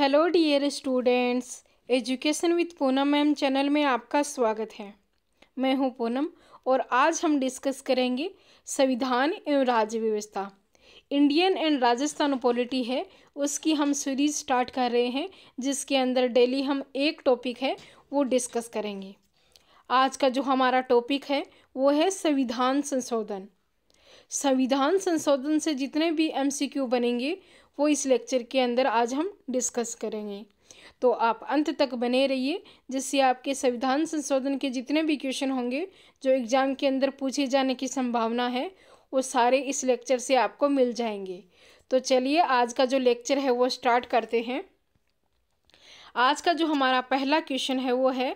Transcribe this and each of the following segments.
hello dear students education with Poonam ma'am channel में आपका स्वागत है मैं हूं पूनम और आज हम डिस्कस करेंगे संविधान एवं राज्य व्यवस्था इंडियन एंड राजस्थान पॉलिटी है उसकी हम सीरीज स्टार्ट कर रहे हैं जिसके अंदर डेली हम एक टॉपिक है वो डिस्कस करेंगे आज का जो हमारा टॉपिक है वो है संविधान संशोधन संविधान संशोधन से जितने भी एम बनेंगे वो इस लेक्चर के अंदर आज हम डिस्कस करेंगे तो आप अंत तक बने रहिए जिससे आपके संविधान संशोधन के जितने भी क्वेश्चन होंगे जो एग्ज़ाम के अंदर पूछे जाने की संभावना है वो सारे इस लेक्चर से आपको मिल जाएंगे तो चलिए आज का जो लेक्चर है वो स्टार्ट करते हैं आज का जो हमारा पहला क्वेश्चन है वो है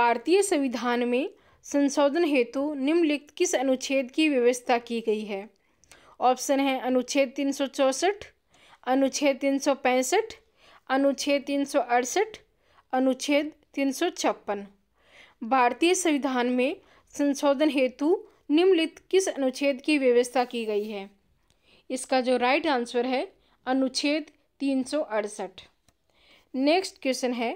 भारतीय संविधान में संशोधन हेतु निम्नलिखित किस अनुच्छेद की व्यवस्था की गई है ऑप्शन है अनुच्छेद तीन सौ चौंसठ अनुच्छेद तीन सौ पैंसठ अनुच्छेद तीन सौ अड़सठ अनुच्छेद तीन सौ छप्पन भारतीय संविधान में संशोधन हेतु निम्नलिखित किस अनुच्छेद की व्यवस्था की गई है इसका जो राइट आंसर है अनुच्छेद तीन सौ अड़सठ नेक्स्ट क्वेश्चन है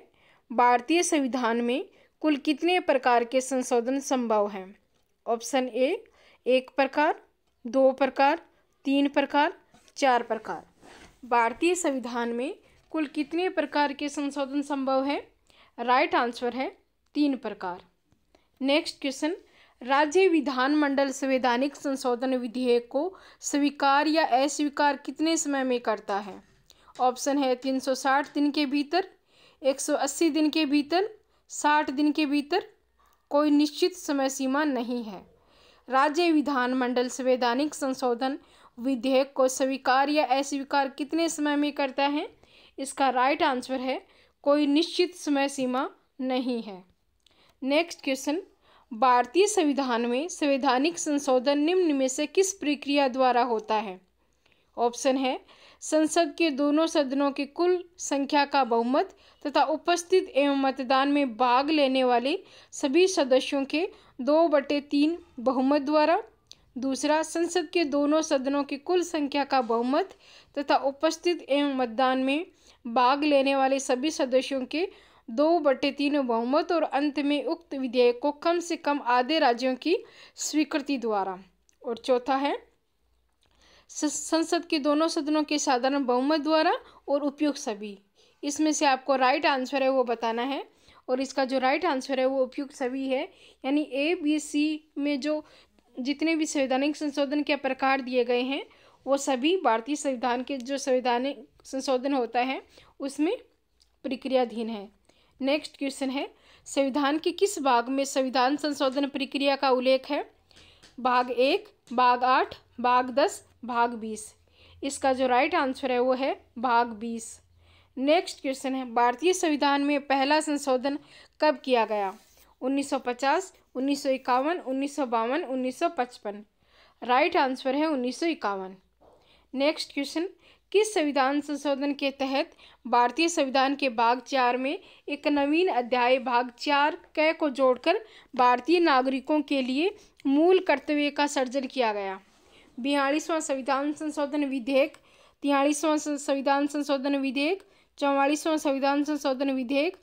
भारतीय संविधान में कुल कितने प्रकार के संशोधन संभव हैं ऑप्शन ए एक प्रकार दो प्रकार तीन प्रकार चार प्रकार भारतीय संविधान में कुल कितने प्रकार के संशोधन संभव है राइट आंसर है तीन प्रकार नेक्स्ट क्वेश्चन राज्य विधानमंडल संवैधानिक संशोधन विधेयक को स्वीकार या अस्वीकार कितने समय में करता है ऑप्शन है 360 दिन के भीतर 180 दिन के भीतर 60 दिन के भीतर कोई निश्चित समय सीमा नहीं है राज्य विधानमंडल संवैधानिक संशोधन विधेयक को स्वीकार या अस्वीकार कितने समय में करता है इसका राइट आंसर है कोई निश्चित समय सीमा नहीं है नेक्स्ट क्वेश्चन भारतीय संविधान में संवैधानिक संशोधन निम्न में से किस प्रक्रिया द्वारा होता है ऑप्शन है संसद के दोनों सदनों की कुल संख्या का बहुमत तथा उपस्थित एवं मतदान में भाग लेने वाले सभी सदस्यों के दो बटे तीन बहुमत द्वारा दूसरा संसद के दोनों सदनों की कुल संख्या का बहुमत तथा उपस्थित एवं मतदान में भाग लेने वाले सभी सदस्यों के दो बटे तीन बहुमत और अंत में उक्त विधेयक को कम से कम आधे राज्यों की स्वीकृति द्वारा और चौथा है संसद के दोनों सदनों के साधारण बहुमत द्वारा और उपयुक्त सभी इसमें से आपको राइट आंसर है वो बताना है और इसका जो राइट आंसर है वो उपयुक्त सभी है यानी ए बी सी में जो जितने भी संवैधानिक संशोधन के प्रकार दिए गए हैं वो सभी भारतीय संविधान के जो संवैधानिक संशोधन होता है उसमें प्रक्रियाधीन है नेक्स्ट क्वेश्चन है संविधान के किस भाग में संविधान संशोधन प्रक्रिया का उल्लेख है भाग एक भाग आठ भाग दस भाग बीस इसका जो राइट आंसर है वो है भाग बीस नेक्स्ट क्वेश्चन है भारतीय संविधान में पहला संशोधन कब किया गया 1950, उन्नीस सौ इक्यावन उन्नीस सौ बावन उन्नीस सौ पचपन राइट आंसर है उन्नीस सौ इक्यावन नेक्स्ट क्वेश्चन किस संविधान संशोधन के तहत भारतीय संविधान के भाग चार में एक नवीन अध्याय भाग चार क को जोड़कर भारतीय नागरिकों के लिए मूल कर्तव्य का सर्जन किया गया बयालीसवां संविधान संशोधन विधेयक तिहालीसवां संविधान संशोधन विधेयक चौवालीसवां संविधान संशोधन विधेयक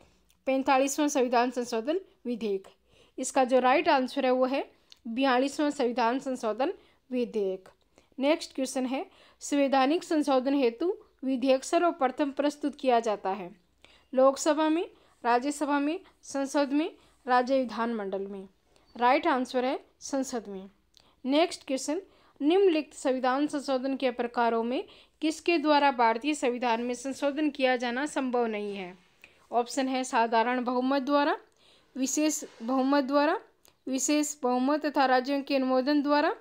पैंतालीसवां संविधान संशोधन विधेयक इसका जो राइट आंसर है वो है बयालीसवां संविधान संशोधन विधेयक नेक्स्ट क्वेश्चन है संवैधानिक संशोधन हेतु विधेयक सर्वप्रथम प्रस्तुत किया जाता है लोकसभा में राज्यसभा में संसद में राज्य विधानमंडल में राइट आंसर है संसद में नेक्स्ट क्वेश्चन निम्नलिखित संविधान संशोधन के प्रकारों में किसके द्वारा भारतीय संविधान में संशोधन किया जाना संभव नहीं है ऑप्शन है साधारण बहुमत द्वारा विशेष बहुमत द्वारा विशेष बहुमत तथा राज्यों के अनुमोदन द्वारा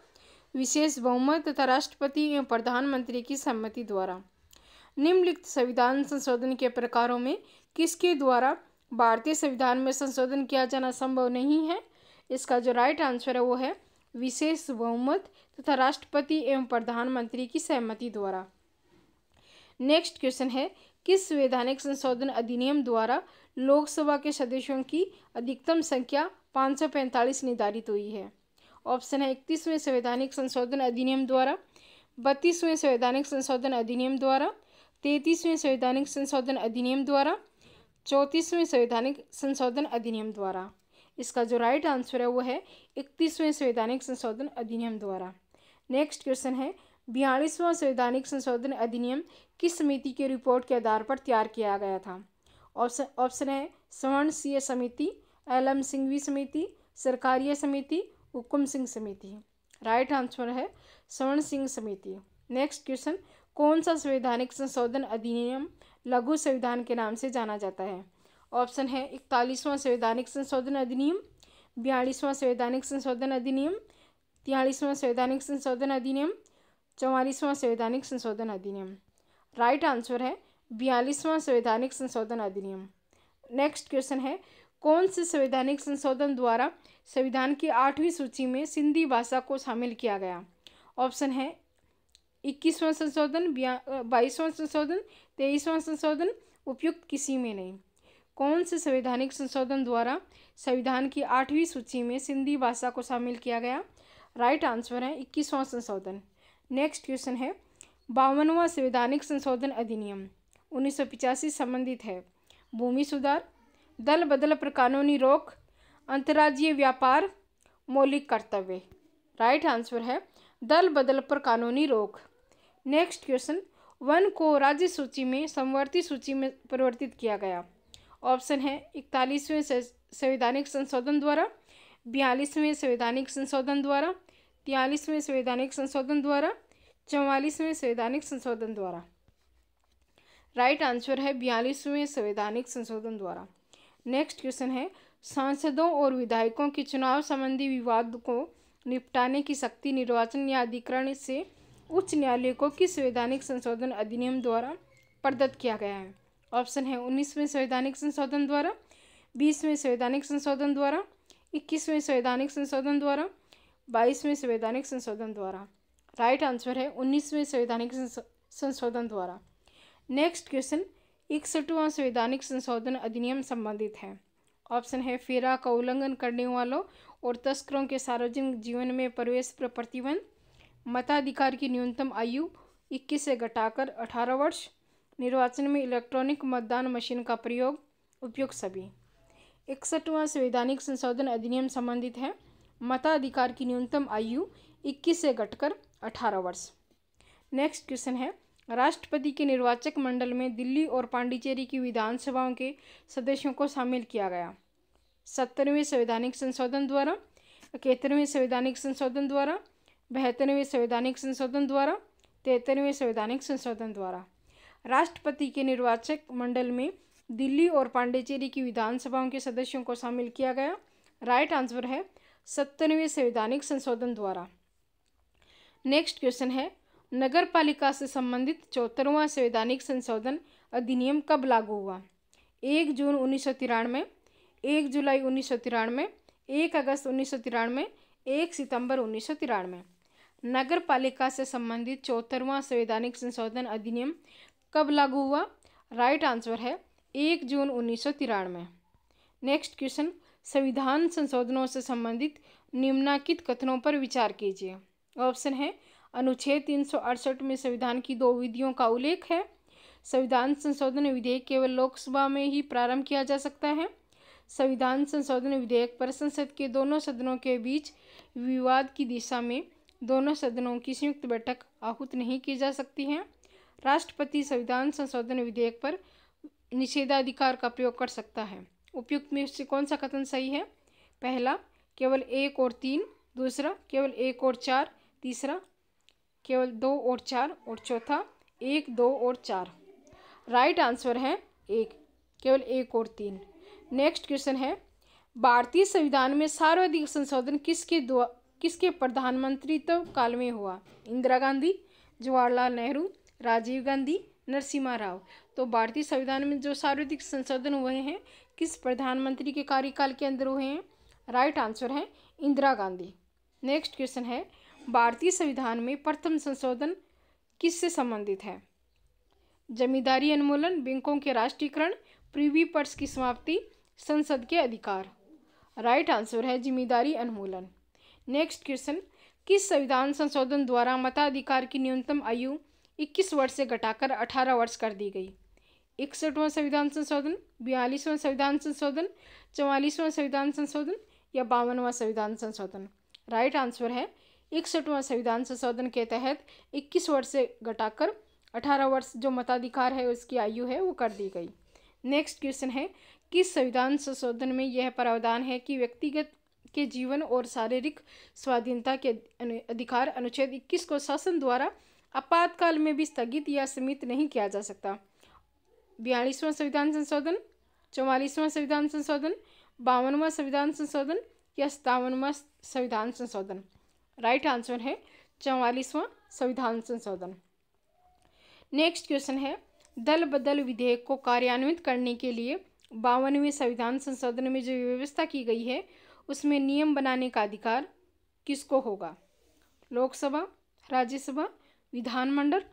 विशेष बहुमत तथा राष्ट्रपति एवं प्रधानमंत्री की सहमति द्वारा निम्नलिखित संविधान संशोधन के प्रकारों में किसके द्वारा भारतीय संविधान में संशोधन किया जाना संभव नहीं है इसका जो राइट आंसर है वो है विशेष बहुमत तथा राष्ट्रपति एवं प्रधानमंत्री की सहमति द्वारा नेक्स्ट क्वेश्चन है किस संवैधानिक संशोधन अधिनियम द्वारा लोकसभा के सदस्यों की अधिकतम संख्या 545 निर्धारित हुई है ऑप्शन है इकतीसवें संवैधानिक संशोधन अधिनियम द्वारा बत्तीसवें संवैधानिक संशोधन अधिनियम द्वारा तैंतीसवें संवैधानिक संशोधन अधिनियम द्वारा चौंतीसवें संवैधानिक संशोधन अधिनियम द्वारा इसका जो राइट आंसर है वो है इकतीसवें संवैधानिक संशोधन अधिनियम द्वारा नेक्स्ट क्वेश्चन है बयालीसवां संवैधानिक संशोधन अधिनियम किस समिति की रिपोर्ट के आधार पर तैयार किया गया था ऑप्शन ऑप्शन है स्वर्ण सीय समिति एल एम सिंघवी समिति सरकारी समिति हुकुम सिंह समिति राइट आंसर है स्वर्ण सिंह समिति नेक्स्ट क्वेश्चन कौन सा संवैधानिक संशोधन अधिनियम लघु संविधान के नाम से जाना जाता है ऑप्शन है इकतालीसवां संवैधानिक संशोधन अधिनियम बयालीसवां संवैधानिक संशोधन अधिनियम तिहालीसवां संवैधानिक संशोधन अधिनियम चौवालीसवां संवैधानिक संशोधन अधिनियम राइट आंसर है बयालीसवां संवैधानिक संशोधन अधिनियम नेक्स्ट क्वेश्चन है कौन से संवैधानिक संशोधन द्वारा संविधान की आठवीं सूची में सिंधी भाषा को शामिल किया गया ऑप्शन है इक्कीसवां संशोधन बाईसवां संशोधन तेईसवां संशोधन उपयुक्त किसी में नहीं कौन से संवैधानिक संशोधन द्वारा संविधान की आठवीं सूची में सिंधी भाषा को शामिल किया गया राइट आंसर है इक्कीसवां संशोधन नेक्स्ट क्वेश्चन है बावनवा संवैधानिक संशोधन अधिनियम उन्नीस संबंधित है भूमि सुधार दल बदल पर कानूनी रोक अंतर्राज्यीय व्यापार मौलिक कर्तव्य राइट आंसर है दल बदल पर कानूनी रोक नेक्स्ट क्वेश्चन वन को राज्य सूची में समवर्ती सूची में परिवर्तित किया गया ऑप्शन है इकतालीसवें संवैधानिक संशोधन द्वारा बयालीसवें संवैधानिक संशोधन द्वारा तयलीसवें संवैधानिक संशोधन द्वारा चौवालीसवें संवैधानिक संशोधन द्वारा राइट आंसर है बयालीसवें संवैधानिक संशोधन द्वारा नेक्स्ट क्वेश्चन है सांसदों और विधायकों के चुनाव संबंधी विवाद को निपटाने की शक्ति निर्वाचन न्यायाधिकरण से उच्च न्यायालय को किस संवैधानिक संशोधन अधिनियम द्वारा प्रदत्त किया गया है ऑप्शन है उन्नीसवें संवैधानिक संशोधन द्वारा बीसवें संवैधानिक संशोधन द्वारा इक्कीसवें संवैधानिक संशोधन द्वारा बाईसवें संवैधानिक संशोधन द्वारा राइट आंसर है उन्नीसवें संवैधानिक संशोधन द्वारा नेक्स्ट क्वेश्चन इकसठवां संवैधानिक संशोधन अधिनियम संबंधित है ऑप्शन है फेरा का उल्लंघन करने वालों और तस्करों के सार्वजनिक जीवन में प्रवेश पर प्रतिबंध मताधिकार की न्यूनतम आयु 21 से घटाकर 18 वर्ष निर्वाचन में इलेक्ट्रॉनिक मतदान मशीन का प्रयोग उपयोग सभी इकसठवां संवैधानिक संशोधन अधिनियम संबंधित है मताधिकार की न्यूनतम आयु 21 से घटकर 18 वर्ष नेक्स्ट क्वेश्चन है राष्ट्रपति के निर्वाचक मंडल में दिल्ली और पांडिचेरी की विधानसभाओं के सदस्यों को शामिल किया गया सत्तरवें संवैधानिक संशोधन द्वारा इकहत्तरवें संवैधानिक संशोधन द्वारा बहत्तरवें संवैधानिक संशोधन द्वारा तिहत्तरवें संवैधानिक संशोधन द्वारा राष्ट्रपति के निर्वाचक मंडल में दिल्ली और पांडिचेरी की विधानसभाओं के सदस्यों को शामिल किया गया राइट आंसर है सत्तरवें संवैधानिक संशोधन द्वारा नेक्स्ट क्वेश्चन है नगर पालिका से संबंधित चौहत्तरवां संवैधानिक संशोधन अधिनियम कब लागू हुआ एक जून उन्नीस सौ तिरानवे एक जुलाई उन्नीस सौ तिरानवे एक अगस्त उन्नीस सौ तिरानवे एक सितंबर उन्नीस सौ तिरानवे नगर पालिका से संबंधित चौहत्तरवां संवैधानिक संशोधन अधिनियम कब लागू हुआ राइट right आंसर है एक जून उन्नीस सौ तिरानवे नेक्स्ट क्वेश्चन संविधान संशोधनों से संबंधित निम्नाकित कथनों पर विचार कीजिए ऑप्शन है अनुच्छेद तीन में संविधान की दो विधियों का उल्लेख है संविधान संशोधन विधेयक केवल लोकसभा में ही प्रारंभ किया जा सकता है संविधान संशोधन विधेयक पर संसद के दोनों सदनों के बीच विवाद की दिशा में दोनों सदनों की संयुक्त बैठक आहूत नहीं की जा सकती है राष्ट्रपति संविधान संशोधन विधेयक पर निषेधाधिकार का प्रयोग कर सकता है उपयुक्त में से कौन सा कथन सही है पहला केवल एक और तीन दूसरा केवल एक और चार तीसरा केवल दो और चार और चौथा एक दो और चार राइट आंसर है एक केवल एक और तीन नेक्स्ट क्वेश्चन है भारतीय संविधान में सार्वधिक संशोधन किसके किसके तो काल में हुआ इंदिरा गांधी जवाहरलाल नेहरू राजीव गांधी नरसिम्हा राव तो भारतीय संविधान में जो सार्वधिक संशोधन हुए हैं किस प्रधानमंत्री के कार्यकाल के अंदर हुए हैं राइट आंसर है इंदिरा गांधी नेक्स्ट क्वेश्चन है भारतीय संविधान में प्रथम संशोधन किससे संबंधित है जमींदारी उन्मूलन बैंकों के राष्ट्रीयकरण प्रीवी पर्स की समाप्ति संसद के अधिकार राइट आंसर है जिम्मेदारी उन्मूलन नेक्स्ट क्वेश्चन किस संविधान संशोधन द्वारा मताधिकार की न्यूनतम आयु 21 वर्ष से घटाकर 18 वर्ष कर दी गई इकसठवां संविधान संशोधन बयालीसवां संविधान संशोधन चवालीसवां संविधान संशोधन या बावनवां संविधान संशोधन राइट आंसर है इकसठवां संविधान संशोधन के तहत इक्कीस वर्ष से घटाकर अठारह वर्ष जो मताधिकार है उसकी आयु है वो कर दी गई नेक्स्ट क्वेश्चन है किस संविधान संशोधन में यह प्रावधान है कि व्यक्तिगत के जीवन और शारीरिक स्वाधीनता के अधिकार अनुच्छेद 21 को शासन द्वारा आपातकाल में भी स्थगित या सीमित नहीं किया जा सकता बयालीसवां संविधान संशोधन चौवालीसवां संविधान संशोधन बावनवा संविधान संशोधन या सत्तावनवा संविधान संशोधन राइट आंसर है चौवालीसवां संविधान संशोधन नेक्स्ट क्वेश्चन है दल बदल विधेयक को कार्यान्वित करने के लिए बावनवें संविधान संशोधन में जो व्यवस्था की गई है उसमें नियम बनाने का अधिकार किसको होगा लोकसभा राज्यसभा विधानमंडल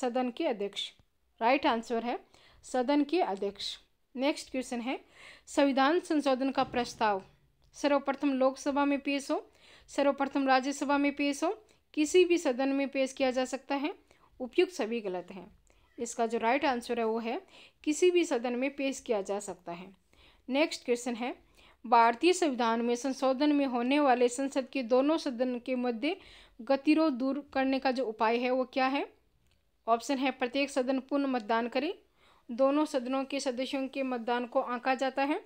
सदन के अध्यक्ष राइट आंसर है सदन के अध्यक्ष नेक्स्ट क्वेश्चन है संविधान संशोधन का प्रस्ताव सर्वप्रथम लोकसभा में पेश हो सर्वप्रथम राज्यसभा में पेश हो किसी भी सदन में पेश किया जा सकता है उपयुक्त सभी गलत हैं इसका जो राइट right आंसर है वो है किसी भी सदन में पेश किया जा सकता है नेक्स्ट क्वेश्चन है भारतीय संविधान में संशोधन में होने वाले संसद के दोनों सदन के मध्य गतिरोध दूर करने का जो उपाय है वो क्या है ऑप्शन है प्रत्येक सदन पुनः मतदान करें दोनों सदनों के सदस्यों के मतदान को आंका जाता है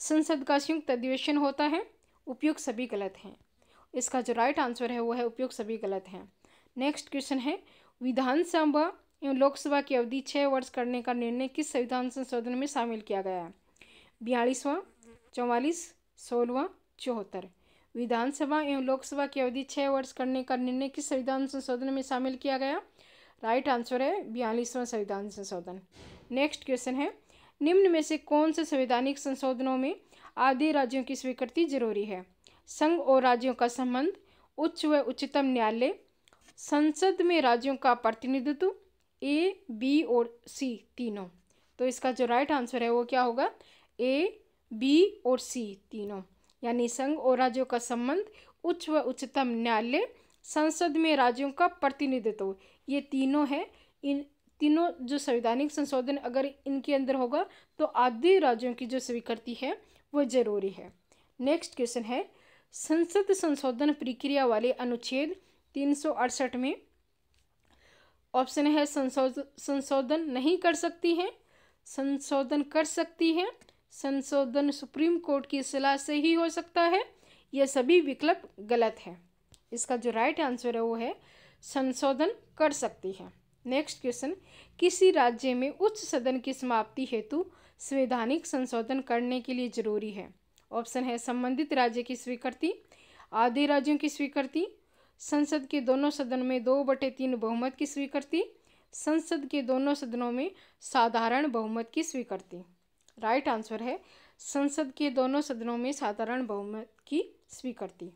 संसद का संयुक्त अधिवेशन होता है उपयुक्त सभी गलत हैं इसका जो राइट आंसर है वो है उपयुक्त सभी गलत हैं नेक्स्ट क्वेश्चन है विधानसभा एवं लोकसभा की अवधि छः वर्ष करने का निर्णय किस संविधान संशोधन में शामिल किया गया है बयालीसवां चौवालीस सोलहवा चौहत्तर विधानसभा एवं लोकसभा की अवधि छः वर्ष करने का निर्णय किस संविधान संशोधन में शामिल किया गया राइट आंसर है बयालीसवां संविधान संशोधन नेक्स्ट क्वेश्चन है निम्न में से कौन से संवैधानिक संशोधनों में आदि राज्यों की स्वीकृति जरूरी है संघ और राज्यों का संबंध उच्च व उच्चतम न्यायालय संसद में राज्यों का प्रतिनिधित्व ए बी और सी तीनों तो इसका जो राइट आंसर है वो क्या होगा ए बी और सी तीनों यानी संघ और राज्यों का संबंध उच्च व उच्चतम न्यायालय संसद में राज्यों का प्रतिनिधित्व ये तीनों हैं इन तीनों जो संवैधानिक संशोधन अगर इनके अंदर होगा तो आदि राज्यों की जो स्वीकृति है वो जरूरी है नेक्स्ट क्वेश्चन है संसद संशोधन प्रक्रिया वाले अनुच्छेद तीन सौ अड़सठ में ऑप्शन है संशोधन संशोधन नहीं कर सकती है संशोधन कर सकती है संशोधन सुप्रीम कोर्ट की सलाह से ही हो सकता है यह सभी विकल्प गलत है इसका जो राइट आंसर है वो है संशोधन कर सकती है नेक्स्ट क्वेश्चन किसी राज्य में उच्च सदन की समाप्ति हेतु संवैधानिक संशोधन करने के लिए जरूरी है ऑप्शन है संबंधित राज्य की स्वीकृति आधे राज्यों की स्वीकृति संसद के दोनों सदन में दो बटे तीन बहुमत की स्वीकृति संसद के दोनों सदनों में साधारण बहुमत की स्वीकृति राइट आंसर है संसद के दोनों सदनों में साधारण बहुमत की स्वीकृति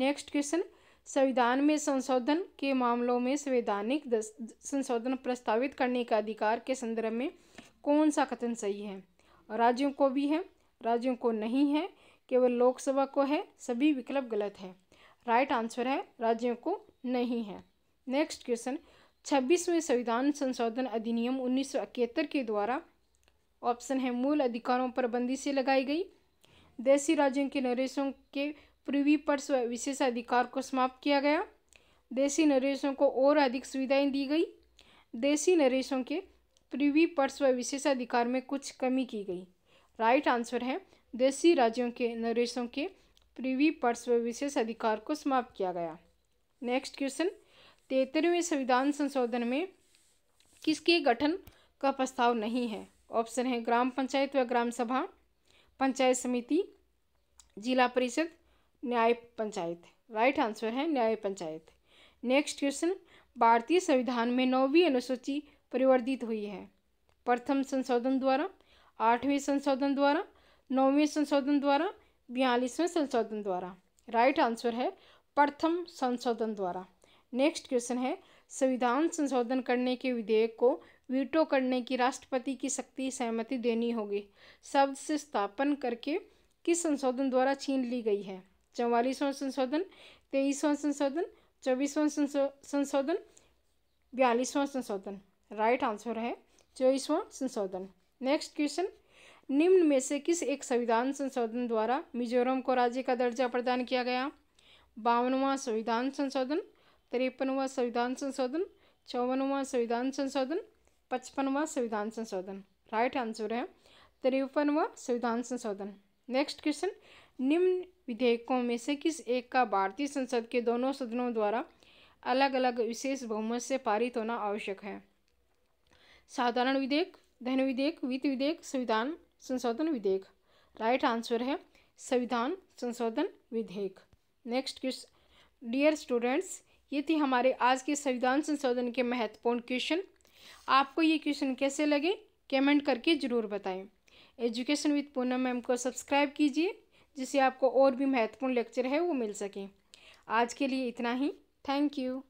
नेक्स्ट क्वेश्चन संविधान में संशोधन के मामलों में संवैधानिक संशोधन प्रस्तावित करने के अधिकार के संदर्भ में कौन सा कथन सही है राज्यों को भी है राज्यों को नहीं है केवल लोकसभा को है सभी विकल्प गलत है राइट आंसर है राज्यों को नहीं है नेक्स्ट क्वेश्चन छब्बीसवें संविधान संशोधन अधिनियम उन्नीस के द्वारा ऑप्शन है मूल अधिकारों पर बंदी से लगाई गई देसी राज्यों के नरेशों के पृथ्वी पर विशेष अधिकार को समाप्त किया गया देसी नरेशों को और अधिक सुविधाएं दी गई देसी नरेशों के पृथ्वी पर विशेषाधिकार में कुछ कमी की गई राइट आंसर है देसी राज्यों के नरेशों के पृथ्वी पर विशेष अधिकार को समाप्त किया गया नेक्स्ट क्वेश्चन तेतरवें संविधान संशोधन में किसके गठन का प्रस्ताव नहीं है ऑप्शन है ग्राम पंचायत व ग्राम सभा पंचायत समिति जिला परिषद न्याय पंचायत राइट आंसर है न्याय पंचायत नेक्स्ट क्वेश्चन भारतीय संविधान में नौवीं अनुसूची परिवर्तित हुई है प्रथम संशोधन द्वारा आठवें संशोधन द्वारा नौवें संशोधन द्वारा बयालीसवें संशोधन द्वारा राइट आंसर है प्रथम संशोधन द्वारा नेक्स्ट क्वेश्चन है संविधान संशोधन करने के विधेयक को वीटो करने की राष्ट्रपति की शक्ति सहमति देनी होगी शब्द से स्थापन करके किस संशोधन द्वारा छीन ली गई है चौवालीसवां संशोधन तेईसवां संशोधन चौबीसवां संशोधन बयालीसवां संशोधन राइट आंसर है चौबीसवां संशोधन नेक्स्ट क्वेश्चन निम्न में से किस एक संविधान संशोधन द्वारा मिजोरम को राज्य का दर्जा प्रदान किया गया बावनवा संविधान संशोधन तिरपनवा संविधान संशोधन चौवनवा संविधान संशोधन पचपनवा संविधान संशोधन राइट आंसर है तिरपनवा संविधान संशोधन नेक्स्ट क्वेश्चन निम्न विधेयकों में से किस एक का भारतीय संसद के दोनों सदनों द्वारा अलग अलग विशेष बहुमत से पारित होना आवश्यक है साधारण विधेयक धन विधेयक वित्त विधेयक संविधान संशोधन विधेयक राइट आंसर है संविधान संशोधन विधेयक नेक्स्ट क्वेश्चन डियर स्टूडेंट्स ये थी हमारे आज के संविधान संशोधन के महत्वपूर्ण क्वेश्चन आपको ये क्वेश्चन कैसे लगे कमेंट करके ज़रूर बताएं एजुकेशन विद पूनम मैम को सब्सक्राइब कीजिए जिससे आपको और भी महत्वपूर्ण लेक्चर है वो मिल सकें आज के लिए इतना ही थैंक यू